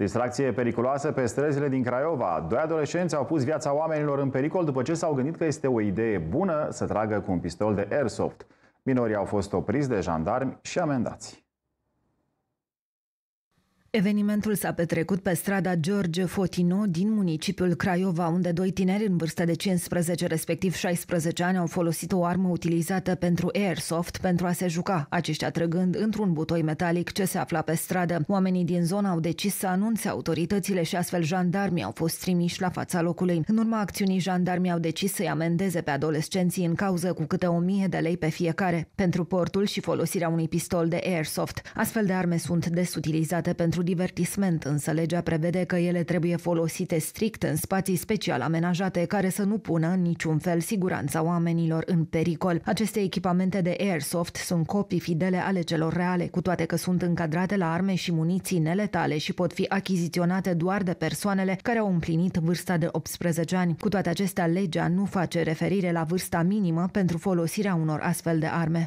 Distracție periculoasă pe străzile din Craiova. Doi adolescenți au pus viața oamenilor în pericol după ce s-au gândit că este o idee bună să tragă cu un pistol de airsoft. Minorii au fost opriți de jandarmi și amendați. Evenimentul s-a petrecut pe strada George Fotino din municipiul Craiova, unde doi tineri în vârstă de 15 respectiv 16 ani au folosit o armă utilizată pentru airsoft pentru a se juca, aceștia trăgând într-un butoi metalic ce se afla pe stradă. Oamenii din zonă au decis să anunțe autoritățile și astfel jandarmii au fost trimiși la fața locului. În urma acțiunii, jandarmii au decis să-i amendeze pe adolescenții în cauză cu câte 1000 de lei pe fiecare pentru portul și folosirea unui pistol de airsoft. Astfel de arme sunt desutilizate pentru pentru divertisment, însă legea prevede că ele trebuie folosite strict în spații special amenajate care să nu pună în niciun fel siguranța oamenilor în pericol. Aceste echipamente de airsoft sunt copii fidele ale celor reale, cu toate că sunt încadrate la arme și muniții neletale și pot fi achiziționate doar de persoanele care au împlinit vârsta de 18 ani. Cu toate acestea, legea nu face referire la vârsta minimă pentru folosirea unor astfel de arme.